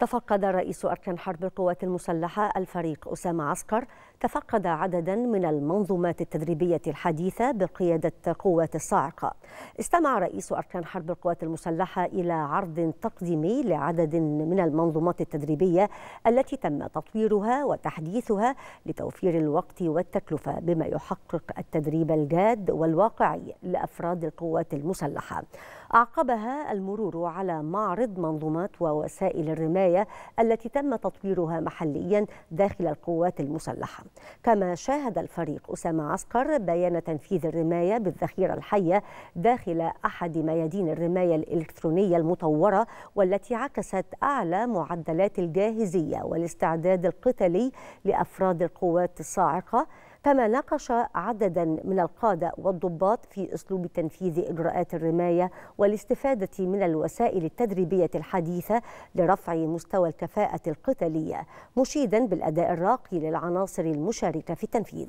تفقد رئيس أركان حرب القوات المسلحة الفريق أسامة عسكر تفقد عددا من المنظومات التدريبية الحديثة بقيادة قوات الصاعقة استمع رئيس أركان حرب القوات المسلحة إلى عرض تقديمي لعدد من المنظومات التدريبية التي تم تطويرها وتحديثها لتوفير الوقت والتكلفة بما يحقق التدريب الجاد والواقعي لأفراد القوات المسلحة أعقبها المرور على معرض منظومات ووسائل الرماية الحماية التي تم تطويرها محليا داخل القوات المسلحة كما شاهد الفريق أسامة عسكر بيان تنفيذ الرماية بالذخيرة الحية داخل أحد ميادين الرماية الإلكترونية المطورة والتي عكست أعلى معدلات الجاهزية والاستعداد القتالي لأفراد القوات الصاعقة كما ناقش عددا من القادة والضباط في أسلوب تنفيذ إجراءات الرماية والاستفادة من الوسائل التدريبية الحديثة لرفع مستوى الكفاءة القتالية مشيدا بالأداء الراقي للعناصر المشاركة في التنفيذ